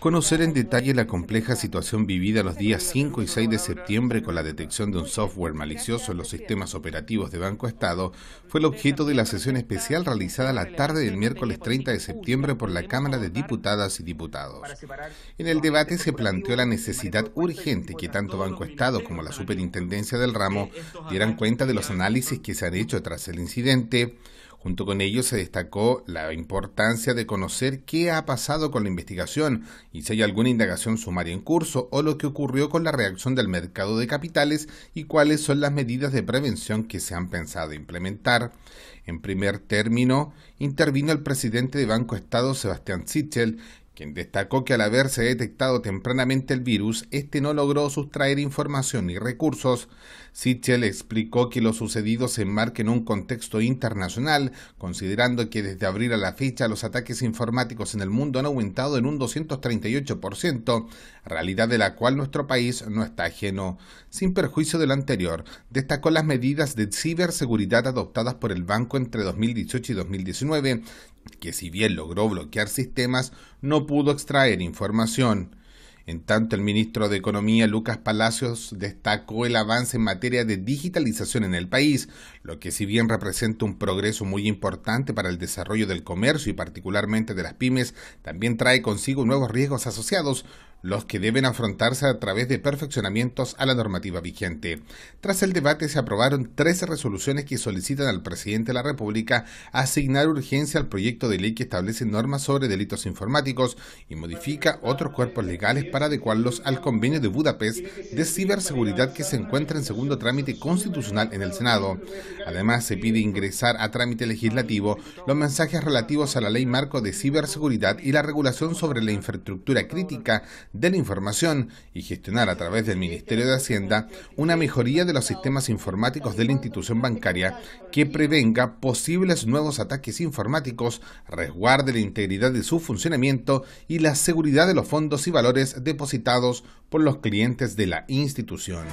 Conocer en detalle la compleja situación vivida los días 5 y 6 de septiembre con la detección de un software malicioso en los sistemas operativos de Banco Estado fue el objeto de la sesión especial realizada la tarde del miércoles 30 de septiembre por la Cámara de Diputadas y Diputados. En el debate se planteó la necesidad urgente que tanto Banco Estado como la Superintendencia del ramo dieran cuenta de los análisis que se han hecho tras el incidente Junto con ello se destacó la importancia de conocer qué ha pasado con la investigación y si hay alguna indagación sumaria en curso o lo que ocurrió con la reacción del mercado de capitales y cuáles son las medidas de prevención que se han pensado implementar. En primer término, intervino el presidente de Banco Estado, Sebastián Sichel, quien destacó que al haberse detectado tempranamente el virus, este no logró sustraer información y recursos. ...Sitchell explicó que lo sucedido se enmarca en un contexto internacional, considerando que desde abril a la fecha los ataques informáticos en el mundo han aumentado en un 238%, realidad de la cual nuestro país no está ajeno. Sin perjuicio de lo anterior, destacó las medidas de ciberseguridad adoptadas por el banco entre 2018 y 2019, que si bien logró bloquear sistemas, no pudo extraer información. En tanto, el ministro de Economía, Lucas Palacios, destacó el avance en materia de digitalización en el país, lo que si bien representa un progreso muy importante para el desarrollo del comercio y particularmente de las pymes, también trae consigo nuevos riesgos asociados, los que deben afrontarse a través de perfeccionamientos a la normativa vigente. Tras el debate se aprobaron 13 resoluciones que solicitan al presidente de la República asignar urgencia al proyecto de ley que establece normas sobre delitos informáticos y modifica otros cuerpos legales para adecuarlos al convenio de Budapest de ciberseguridad que se encuentra en segundo trámite constitucional en el Senado. Además, se pide ingresar a trámite legislativo los mensajes relativos a la ley marco de ciberseguridad y la regulación sobre la infraestructura crítica de la información y gestionar a través del Ministerio de Hacienda una mejoría de los sistemas informáticos de la institución bancaria que prevenga posibles nuevos ataques informáticos, resguarde la integridad de su funcionamiento y la seguridad de los fondos y valores depositados por los clientes de la institución.